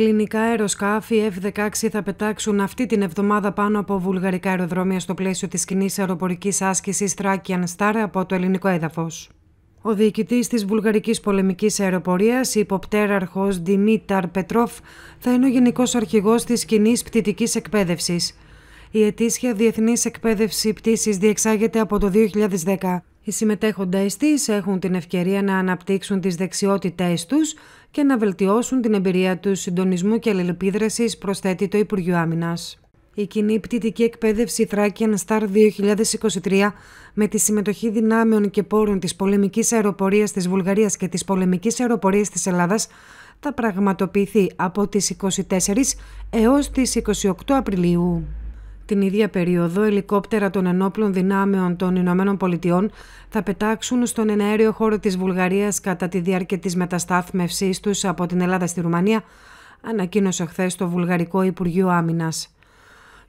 Ελληνικά αεροσκάφη F-16 θα πετάξουν αυτή την εβδομάδα πάνω από βουλγαρικά αεροδρόμια στο πλαίσιο της κοινής αεροπορικής άσκησης Thracian Star από το ελληνικό έδαφος. Ο διοικητής της Βουλγαρικής Πολεμικής Αεροπορίας, υποπτέραρχος Δημήταρ Πετρόφ, θα είναι ο Γενικός Αρχηγός της Κοινής Πτητική Εκπαίδευσης. Η ετήσια διεθνής εκπαίδευση πτήσης διεξάγεται από το 2010. Οι συμμετέχοντα της έχουν την ευκαιρία να αναπτύξουν τις δεξιότητές τους και να βελτιώσουν την εμπειρία τους συντονισμού και αλληλεπίδρασης, προσθέτει το Υπουργείο Άμυνας. Η κοινή πτυτική εκπαίδευση Thracian Star 2023 με τη συμμετοχή δυνάμεων και πόρων της πολεμικής αεροπορίας της Βουλγαρίας και της πολεμικής αεροπορίας της Ελλάδας θα πραγματοποιηθεί από τις 24 έως τις 28 Απριλίου. Την ίδια περίοδο, ελικόπτερα των ενόπλων δυνάμεων των Ηνωμένων Πολιτειών θα πετάξουν στον εναέριο χώρο της Βουλγαρίας κατά τη διάρκεια της μεταστάθμευσής τους από την Ελλάδα στη Ρουμανία, ανακοίνωσε χθες το Βουλγαρικό Υπουργείο Άμυνας.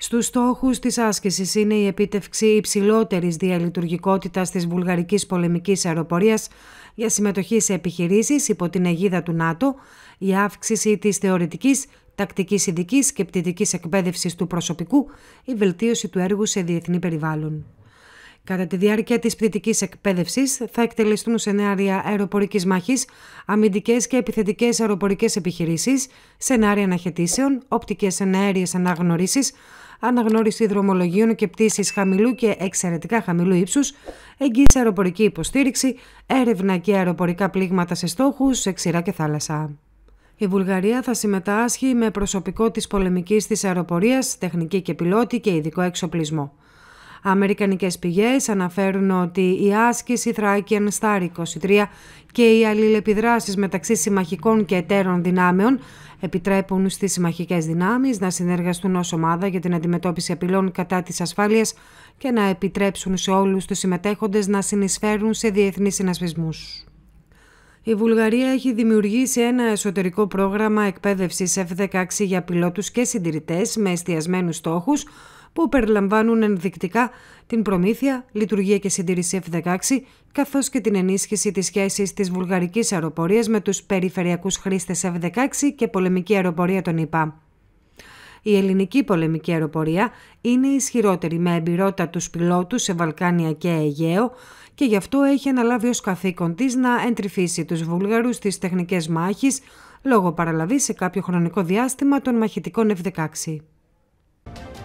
Στους στόχους της άσκησης είναι η επίτευξη υψηλότερης διαλειτουργικότητας της βουλγαρικής πολεμικής αεροπορίας για συμμετοχή σε επιχειρήσεις υπό την αιγίδα του ΝΑΤΟ, η αύξηση της θεωρητικής, τακτικής ειδικής και πτυτικής εκπαίδευσης του προσωπικού, η βελτίωση του έργου σε διεθνή περιβάλλον. Κατά τη διάρκεια της πτυτικής εκπαίδευσης θα εκτελεστούν σενάρια αεροπορικής μάχης, αμυντικές και επιθετικές αεροπορικές επιχειρήσεις, σενάρια αναχαιτήσεων, οπτικές εναέριες αναγνωρίσεις αναγνώριση δρομολογίων και πτήσει χαμηλού και εξαιρετικά χαμηλού ύψους, εγγύηση αεροπορική υποστήριξη, έρευνα και αεροπορικά πλήγματα σε στόχους σε ξηρά και θάλασσα. Η Βουλγαρία θα συμμετάσχει με προσωπικό της πολεμικής της αεροπορίας, τεχνική και πιλότη και ειδικό εξοπλισμό. Αμερικανικές πηγές αναφέρουν ότι η άσκηση Thrakian Star 23 και οι αλληλεπιδράσεις μεταξύ συμμαχικών και εταίρων δυνάμεων επιτρέπουν στις συμμαχικές δυνάμεις να συνεργαστούν ως ομάδα για την αντιμετώπιση απειλών κατά της ασφάλειας και να επιτρέψουν σε όλους τους συμμετέχοντες να συνεισφέρουν σε διεθνείς συνασπισμούς. Η Βουλγαρία έχει δημιουργήσει ένα εσωτερικό πρόγραμμα εκπαίδευσης F-16 για πιλότους και συντηρητές με εστιασμένους στόχους που περιλαμβάνουν ενδεικτικά την προμήθεια, λειτουργία και συντήρηση F-16, καθώς και την ενίσχυση της σχέσης της βουλγαρικής αεροπορίας με τους περιφερειακούς χρήστες F-16 και πολεμική αεροπορία των ΙΠΑ. Η ελληνική πολεμική αεροπορία είναι ισχυρότερη με εμπειρότητα εμπειρότατους πιλότους σε Βαλκάνια και Αιγαίο και γι' αυτό έχει αναλάβει ως καθήκον της να εντρυφήσει τους Βούλγαρους στις τεχνικές μάχης λόγω παραλαβής σε κάποιο χρονικό διάστημα των μαχητικών F-16.